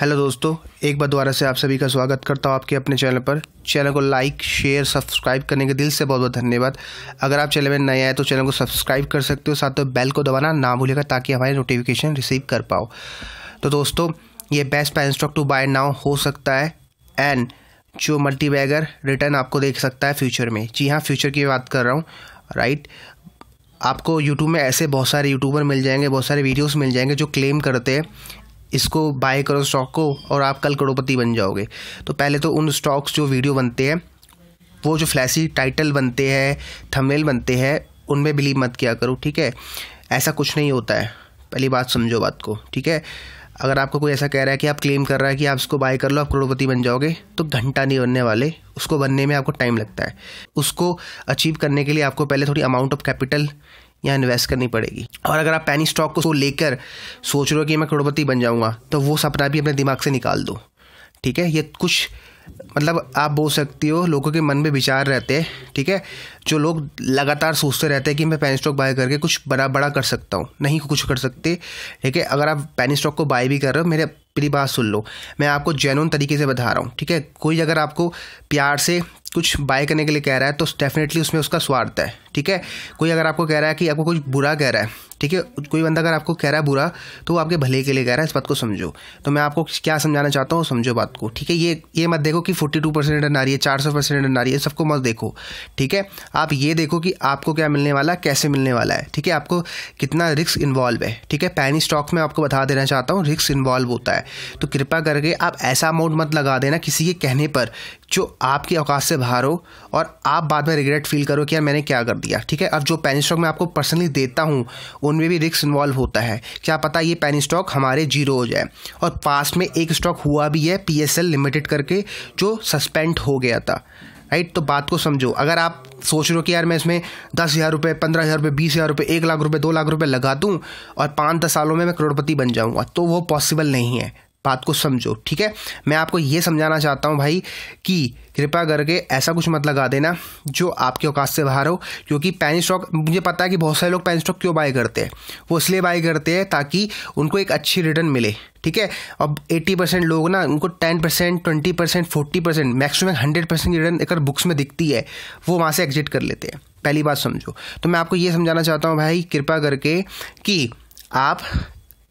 hello दोस्तों एक बार दोबारा से आप सभी का स्वागत करता हूँ आपके अपने चैनल पर चैनल को लाइक शेयर सब्सक्राइब करने के दिल से बहुत बहुत धन्यवाद अगर आप चैनल में नए आए तो चैनल को सब्सक्राइब कर सकते हो साथ में बेल को दबाना ना भूलेगा ताकि हमारे नोटिफिकेशन रिसीव कर पाओ तो दोस्तों ये best penny stock to buy now हो सकता है एंड जो मल्टी बैगर रिटर्न आपको देख सकता है फ्यूचर में जी हाँ फ्यूचर की बात कर रहा हूँ राइट आपको यूट्यूब में ऐसे बहुत सारे यूट्यूबर मिल जाएंगे बहुत सारे वीडियोस मिल जाएंगे जो क्लेम करते हैं इसको बाय करो स्टॉक को और आप कल करोड़पति बन जाओगे तो पहले तो उन स्टॉक्स जो वीडियो बनते हैं वो जो फ्लैसी टाइटल बनते हैं थंबनेल बनते हैं उनमें बिलीव मत किया करो ठीक है ऐसा कुछ नहीं होता है पहली बात समझो बात को ठीक है अगर आपको कोई ऐसा कह रहा है कि आप क्लेम कर रहा है कि आप इसको बाय कर लो आप करोड़पति बन जाओगे तो घंटा नहीं बनने वाले उसको बनने में आपको टाइम लगता है उसको अचीव करने के लिए आपको पहले थोड़ी अमाउंट ऑफ कैपिटल यहाँ इन्वेस्ट करनी पड़ेगी और अगर आप पैनी स्टॉक को लेकर सोच रहे हो कि मैं करोड़पति बन जाऊँगा तो वो सपना भी अपने दिमाग से निकाल दो ठीक है ये कुछ मतलब आप बोल सकती हो लोगों के मन में विचार रहते हैं ठीक है जो लोग लगातार सोचते रहते हैं कि मैं पैनी स्टॉक बाय करके कुछ बड़ा बड़ा कर सकता हूँ नहीं कुछ कर सकते ठीक है अगर आप पैनी स्टॉक को बाय भी कर रहे हो मेरे मेरी बात सुन लो मैं आपको जेनुअन तरीके से बता रहा हूँ ठीक है कोई अगर आपको प्यार से कुछ बाय करने के लिए कह रहा है तो डेफिनेटली उसमें उसका स्वार्थ है ठीक है कोई अगर आपको कह रहा है कि आपको कुछ बुरा कह रहा है ठीक है कोई बंदा अगर आपको कह रहा है बुरा तो वो आपके भले के लिए कह रहा है इस बात को समझो तो मैं आपको क्या समझाना चाहता हूँ समझो बात को ठीक है ये ये मत देखो कि फोर्टी टू परसेंट रिटर्न आ रही है चार सौ परसेंट रिटर्न आ रही है सबको मत देखो ठीक है आप ये देखो कि आपको क्या मिलने वाला है कैसे मिलने वाला है ठीक है आपको कितना रिस्क इन्वॉल्व है ठीक है पैनी स्टॉक में आपको बता देना चाहता हूँ रिस्क इन्वॉल्व होता है तो कृपा करके आप ऐसा अमाउंट मत लगा देना किसी के कहने पर जो आपके औकात से बाहर हो और आप बाद में रिग्रेट फील करो कि यार मैंने क्या कर दिया ठीक है अब जो पैनी स्टॉक मैं आपको पर्सनली देता हूँ उनमें भी रिस्क इन्वॉल्व होता है क्या पता ये पैनी स्टॉक हमारे जीरो हो जाए और पास्ट में एक स्टॉक हुआ भी है पी लिमिटेड करके जो सस्पेंड हो गया था राइट तो बात को समझो अगर आप सोच रहे हो कि यार मैं इसमें दस हज़ार रुपये पंद्रह हज़ार रुपये बीस हज़ार रुपये एक लाख रुपये दो लाख रुपये लगा दूँ और पाँच दस सालों में मैं करोड़पति बन जाऊँगा तो वो पॉसिबल नहीं है बात को समझो ठीक है मैं आपको ये समझाना चाहता हूँ भाई कि कृपया करके ऐसा कुछ मत लगा देना जो आपके औकात से बाहर हो क्योंकि पैन स्टॉक मुझे पता है कि बहुत सारे लोग पैन स्टॉक क्यों बाय करते हैं वो इसलिए बाय करते हैं ताकि उनको एक अच्छी रिटर्न मिले ठीक है अब 80 परसेंट लोग ना उनको 10 percent twenty percent forty percent maximum hundred percent की रिटर्न अगर बुक्स में दिखती है वो वहाँ से एग्जिट कर लेते हैं पहली बात समझो तो मैं आपको ये समझाना चाहता हूँ भाई कृपया करके कि आप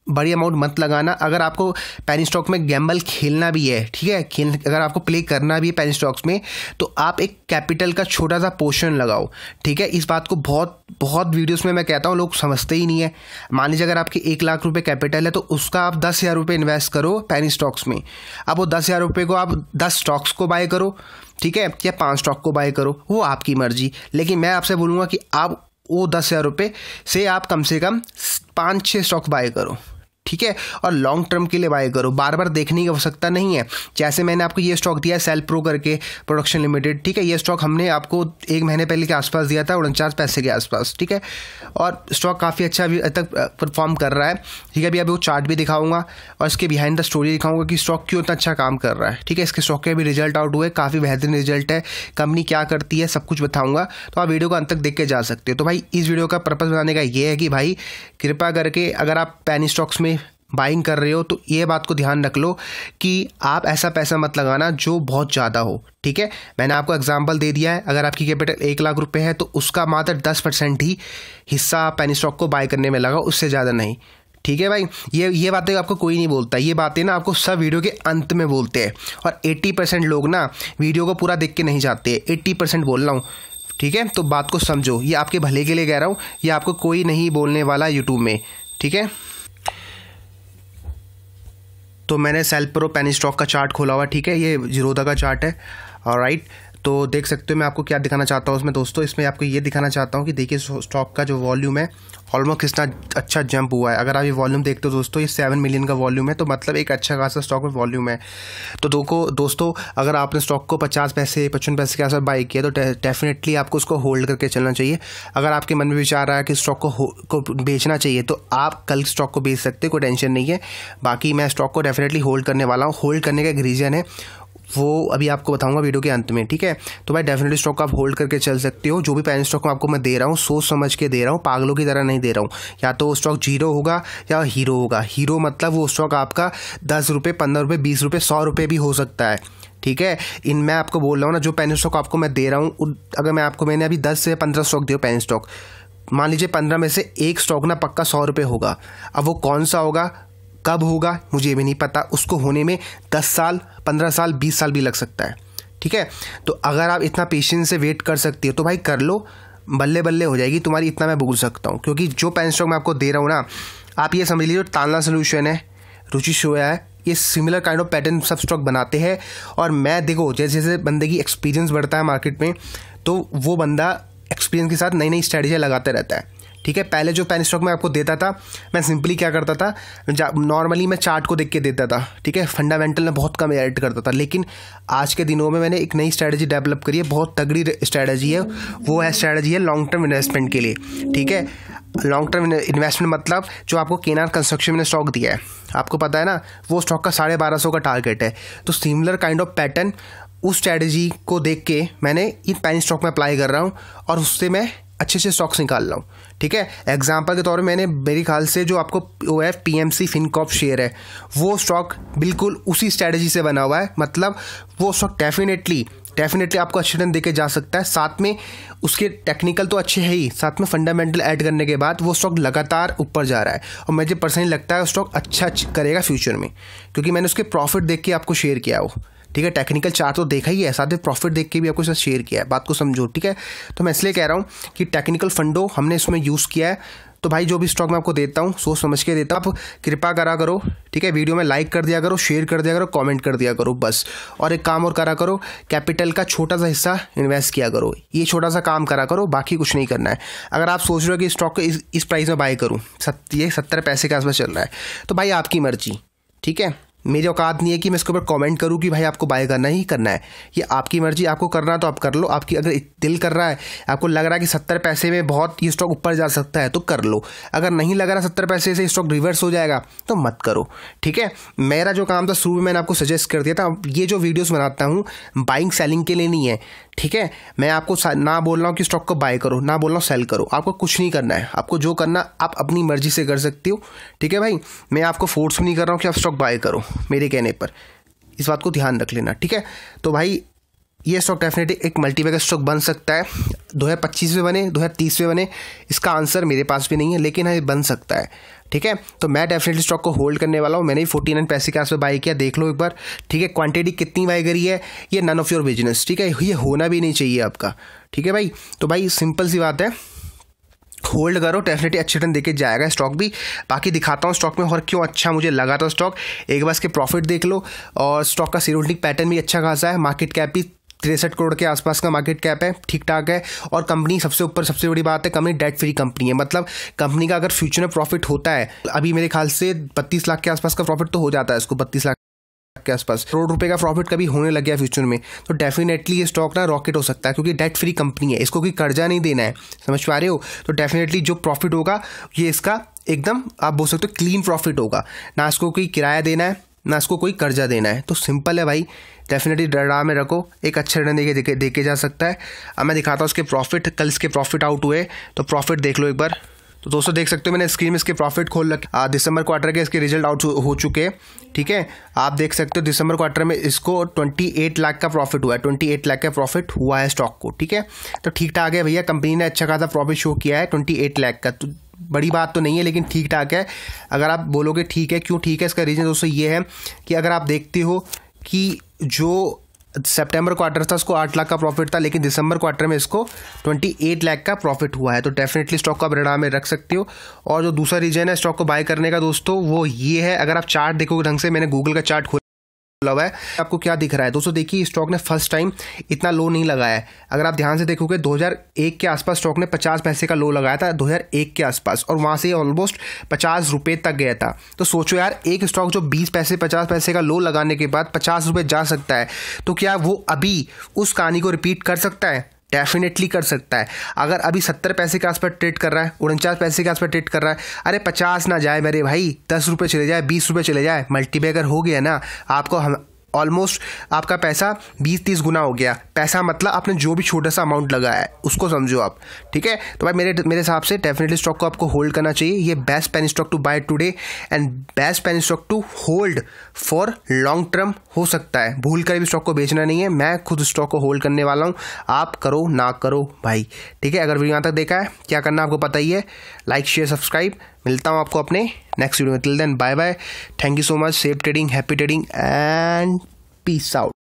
बड़ी अमाउंट मत लगाना अगर आपको पैनी स्टॉक में गैम्बल खेलना भी है ठीक है खेल अगर आपको प्ले करना भी है पैनी स्टॉक्स में तो आप एक कैपिटल का छोटा सा पोर्शन लगाओ ठीक है इस बात को बहुत बहुत वीडियोस में मैं कहता हूँ लोग समझते ही नहीं है मान लीजिए अगर आपके एक लाख रुपये कैपिटल है तो उसका आप दस हज़ार रुपये इन्वेस्ट करो पैनी स्टॉक्स में अब वो दस हज़ार रुपये को आप दस स्टॉक्स को बाय करो ठीक है या पाँच स्टॉक को बाय करो वो आपकी मर्जी लेकिन मैं आपसे बोलूँगा कि आप वो दस हज़ार रुपये से आप कम से कम पाँच छः स्टॉक बाय करो ठीक है और लॉन्ग टर्म के लिए बाय करो बार बार देखने की आवश्यकता नहीं है जैसे मैंने आपको ये स्टॉक दिया सेल प्रो करके प्रोडक्शन लिमिटेड ठीक है ये स्टॉक हमने आपको एक महीने पहले के आसपास दिया था उनचास पैसे के आसपास ठीक है और स्टॉक काफ़ी अच्छा अभी तक परफॉर्म कर रहा है ठीक है अभी अभी वो चार्ट भी दिखाऊंगा और इसके बिहाइंड द स्टोरी दिखाऊंगा कि स्टॉक क्यों इतना अच्छा काम कर रहा है ठीक है इसके स्टॉक के अभी रिजल्ट आउट हुए काफ़ी बेहतरीन रिजल्ट है कंपनी क्या करती है सब कुछ बताऊँगा तो आप वीडियो को अंत तक देख के जा सकते हो तो भाई इस वीडियो का पर्पज़ बनाने का ये है कि भाई कृपा करके अगर आप पैनी स्टॉक्स में बाइंग कर रहे हो तो ये बात को ध्यान रख लो कि आप ऐसा पैसा मत लगाना जो बहुत ज़्यादा हो ठीक है मैंने आपको एग्जाम्पल दे दिया है अगर आपकी कैपिटल एक लाख रुपए है तो उसका मात्र दस परसेंट ही हिस्सा आप पेनी स्टॉक को बाय करने में लगा उससे ज़्यादा नहीं ठीक है भाई ये ये बातें आपको कोई नहीं बोलता ये बातें ना आपको सब वीडियो के अंत में बोलते हैं और 80 परसेंट लोग ना वीडियो को पूरा देख के नहीं जाते 80 परसेंट बोल रहा हूँ ठीक है तो बात को समझो ये आपके भले के लिए कह रहा हूँ ये आपको कोई नहीं बोलने वाला यूट्यूब में ठीक है तो मैंने सेल्प्रो पेनी स्टॉक का चार्ट खोला हुआ ठीक है ये जीरोदा का चार्ट है और राइट तो देख सकते हो मैं आपको क्या दिखाना चाहता हूँ उसमें दोस्तों इसमें आपको ये दिखाना चाहता हूँ कि देखिए स्टॉक का जो वॉल्यूम है ऑलमोस्ट कितना अच्छा जंप हुआ है अगर आप ये वॉल्यूम देखते हो दोस्तों ये सेवन मिलियन का वॉल्यूम है तो मतलब एक अच्छा खासा स्टॉक में वॉल्यूम है तो देखो दोस्तों अगर आपने स्टॉक को पचास पैसे पचपन पैसे के आसपास बाई किया तो डेफिनेटली आपको उसको होल्ड करके चलना चाहिए अगर आपके मन में विचार आया कि स्टॉक को को बेचना चाहिए तो आप कल स्टॉक को बेच सकते कोई टेंशन नहीं है बाकी मैं स्टॉक को डेफिनेटली होल्ड करने वाला हूँ होल्ड करने का एक रीज़न है वो अभी आपको बताऊंगा वीडियो के अंत में ठीक है तो भाई डेफिनेटली स्टॉक आप होल्ड करके चल सकते हो जो भी पैन स्टॉक आपको मैं दे रहा हूँ सोच समझ के दे रहा हूँ पागलों की तरह नहीं दे रहा हूँ या तो स्टॉक जीरो होगा या हीरो होगा हीरो मतलब वो स्टॉक आपका दस रुपये पंद्रह रुपये बीस रुपये सौ रुपये भी हो सकता है ठीक है इन मैं आपको बोल रहा हूँ ना जो पेन स्टॉक आपको मैं दे रहा हूँ अगर मैं आपको मैंने अभी दस से पंद्रह स्टॉक दिया पेन स्टॉक मान लीजिए पंद्रह में से एक स्टॉक ना पक्का सौ रुपये होगा अब वो कौन सा होगा कब होगा मुझे भी नहीं पता उसको होने में दस साल पंद्रह साल बीस साल भी लग सकता है ठीक है तो अगर आप इतना पेशेंस से वेट कर सकती हो तो भाई कर लो बल्ले बल्ले हो जाएगी तुम्हारी इतना मैं भूल सकता हूँ क्योंकि जो पेन स्टॉक मैं आपको दे रहा हूँ ना आप ये समझ लीजिए तालना सोल्यूशन है रुचि शोया है ये सिमिलर काइंड ऑफ पैटर्न सब स्टॉक बनाते हैं और मैं देखो जैसे जैसे बंदे की एक्सपीरियंस बढ़ता है मार्केट में तो वो बंदा एक्सपीरियंस के साथ नई नई स्ट्रैटेजी लगाते रहता है ठीक है पहले जो पेन स्टॉक मैं आपको देता था मैं सिंपली क्या करता था नॉर्मली मैं चार्ट को देख के देता था ठीक है फंडामेंटल में बहुत कम एड करता था लेकिन आज के दिनों में मैंने एक नई स्ट्रैटेजी डेवलप करी है बहुत तगड़ी स्ट्रैटेजी है वो है स्ट्रैटेजी है लॉन्ग टर्म इन्वेस्टमेंट के लिए ठीक है लॉन्ग टर्म इन्वेस्टमेंट मतलब जो आपको केनार कंस्ट्रक्शन में स्टॉक दिया है आपको पता है ना वो स्टॉक का साढ़े बारह सौ का टारगेट है तो सिमिलर काइंड ऑफ पैटर्न उस स्ट्रैटेजी को देख के मैंने इन पैन स्टॉक में अप्लाई कर रहा हूँ और उससे मैं अच्छे से स्टॉक्स निकाल रहा हूँ ठीक है एग्जाम्पल के तौर पर मैंने मेरे ख्याल से जो आपको O F P M C Fincorp share है वो स्टॉक बिल्कुल उसी स्ट्रैटेजी से बना हुआ है मतलब वो स्टॉक डेफिनेटली डेफिनेटली आपको अच्छे रिटर्न देके जा सकता है साथ में उसके टेक्निकल तो अच्छे है ही साथ में फंडामेंटल ऐड करने के बाद वो स्टॉक लगातार ऊपर जा रहा है और मुझे पर्सनली लगता है स्टॉक अच्छा करेगा फ्यूचर में क्योंकि मैंने उसके प्रॉफिट देख के आपको शेयर किया वो ठीक है टेक्निकल चार्ट तो देखा ही है साथ ही प्रॉफिट देख के भी आपको साथ शेयर किया है बात को समझो ठीक है तो मैं इसलिए कह रहा हूँ कि टेक्निकल फंडो हमने इसमें यूज़ किया है तो भाई जो भी स्टॉक मैं आपको देता हूँ सोच समझ के देता हूँ आप कृपा करा करो ठीक है वीडियो में लाइक कर दिया करो शेयर कर दिया करो कमेंट कर दिया करो बस और एक काम और करा करो कैपिटल का छोटा सा हिस्सा इन्वेस्ट किया करो ये छोटा सा काम करा करो बाकी कुछ नहीं करना है अगर आप सोच रहे हो कि स्टॉक को इस, इस प्राइस में बाई करूँ सत ये सत्तर पैसे के आसपास चल रहा है तो भाई आपकी मर्जी ठीक है मेरी औकात नहीं है कि मैं इसके ऊपर कमेंट करूँ कि भाई आपको बाय करना ही करना है ये आपकी मर्जी आपको करना तो आप कर लो आपकी अगर दिल कर रहा है आपको लग रहा है कि सत्तर पैसे में बहुत ये स्टॉक ऊपर जा सकता है तो कर लो अगर नहीं लग रहा सत्तर पैसे से स्टॉक रिवर्स हो जाएगा तो मत करो ठीक है मेरा जो काम था शुरू में मैंने आपको सजेस्ट कर दिया था ये जो वीडियोज़ बनाता हूँ बाइंग सेलिंग के लिए नहीं है ठीक है मैं आपको ना बोल रहा हूँ कि स्टॉक को बाय करो ना बोल रहा हूँ सेल करो आपको कुछ नहीं करना है आपको जो करना आप अपनी मर्जी से कर सकती हो ठीक है भाई मैं आपको फोर्स भी नहीं कर रहा हूँ कि आप स्टॉक बाय करो मेरे कहने पर इस बात को ध्यान रख लेना ठीक है तो भाई ये स्टॉक डेफिनेटली एक मल्टीबैगर स्टॉक बन सकता है दो हज़ार पच्चीस में बने दो हज़ार तीस में बने इसका आंसर मेरे पास भी नहीं है लेकिन हाँ बन सकता है ठीक है तो मैं डेफिनेटली स्टॉक को होल्ड करने वाला हूँ मैंने भी फोर्टी नाइन पैसे के आसपास बाई किया देख लो एक बार ठीक है क्वांटिटी कितनी बाई करी है ये नन ऑफ योर बिजनेस ठीक है ये होना भी नहीं चाहिए आपका ठीक है भाई तो भाई सिंपल सी बात है होल्ड करो डेफिनेटली अच्छे रिटर्न देके जाएगा स्टॉक भी बाकी दिखाता हूँ स्टॉक में और क्यों अच्छा मुझे लगा था स्टॉक एक बार इसके प्रॉफिट देख लो और स्टॉक का सीरोल्डिंग पैटर्न भी अच्छा खासा है मार्केट कैप भी तिरसठ करोड़ के आसपास का मार्केट कैप है ठीक ठाक है और कंपनी सबसे ऊपर सबसे बड़ी बात है कंपनी डेट फ्री कंपनी है मतलब कंपनी का अगर फ्यूचर में प्रॉफिट होता है अभी मेरे ख्याल से बत्तीस लाख के आसपास का प्रॉफिट तो हो जाता है इसको बत्तीस लाख के आसपास करोड़ रुपए का प्रॉफिट कभी होने लग गया फ्यूचर में तो डेफिनेटली ये स्टॉक ना रॉकेट हो सकता है क्योंकि डेट फ्री कंपनी है इसको कोई कर्जा नहीं देना है समझ पा रहे हो तो डेफिनेटली जो प्रॉफिट होगा ये इसका एकदम आप बोल सकते हो क्लीन प्रॉफिट होगा ना इसको कोई किराया देना है ना इसको कोई कर्जा देना है तो सिंपल है भाई डेफिनेटली डरा में रखो एक अच्छे रिटर्न देखे देखे जा सकता है अब मैं दिखाता हूँ उसके प्रॉफिट कल इसके प्रॉफिट आउट हुए तो प्रॉफिट देख लो एक बार तो दोस्तों देख सकते हो मैंने स्क्रीन में इसके प्रॉफिट खोल रखे दिसंबर क्वार्टर के इसके रिजल्ट आउट हो चुके हैं ठीक है आप देख सकते हो दिसंबर क्वार्टर में इसको 28 लाख का प्रॉफिट हुआ है 28 लाख का प्रॉफिट हुआ है स्टॉक को ठीक है तो ठीक ठाक है भैया कंपनी ने अच्छा खासा प्रॉफिट शो किया है 28 लाख का तो बड़ी बात तो नहीं है लेकिन ठीक ठाक है अगर आप बोलोगे ठीक है क्यों ठीक है इसका रीज़न दोस्तों ये है कि अगर आप देखते हो कि जो सितंबर क्वार्टर था उसको आठ लाख का प्रॉफिट था लेकिन दिसंबर क्वार्टर में इसको ट्वेंटी एट लाख का प्रॉफिट हुआ है तो डेफिनेटली स्टॉक को आप रिडार में रख सकते हो और जो दूसरा रीजन है स्टॉक को बाय करने का दोस्तों वो ये है अगर आप चार्ट देखोगे ढंग से मैंने गूगल का चार्ट खोला लव है आपको क्या दिख रहा है दोस्तों देखिए स्टॉक ने फर्स्ट टाइम इतना लो नहीं लगाया है अगर आप ध्यान से देखोगे 2001 के आसपास स्टॉक ने 50 पैसे का लो लगाया था 2001 के आसपास और वहां से ऑलमोस्ट पचास रुपए तक गया था तो सोचो यार एक स्टॉक जो 20 पैसे 50 पैसे का लो लगाने के बाद पचास रुपए जा सकता है तो क्या वो अभी उस कहानी को रिपीट कर सकता है डेफिनेटली कर सकता है अगर अभी सत्तर पैसे के आसपास ट्रेड कर रहा है उनचास पैसे के आसपास ट्रेड कर रहा है अरे पचास ना जाए मेरे भाई दस रुपये चले जाए बीस रुपये चले जाए मल्टीबैगर हो गया ना आपको हम ऑलमोस्ट आपका पैसा बीस तीस गुना हो गया पैसा मतलब आपने जो भी छोटा सा अमाउंट लगाया है उसको समझो आप ठीक है तो भाई मेरे मेरे हिसाब से डेफिनेटली स्टॉक को आपको होल्ड करना चाहिए ये best penny stock to buy today and best penny stock to hold for long term हो सकता है भूल कर भी स्टॉक को बेचना नहीं है मैं खुद स्टॉक को होल्ड करने वाला हूँ आप करो ना करो भाई ठीक है अगर वीडियो यहाँ तक देखा है क्या करना आपको पता ही है लाइक शेयर सब्सक्राइब मिलता हूँ आपको अपने नेक्स्ट वीडियो में till then bye bye thank you so much safe trading happy trading and peace out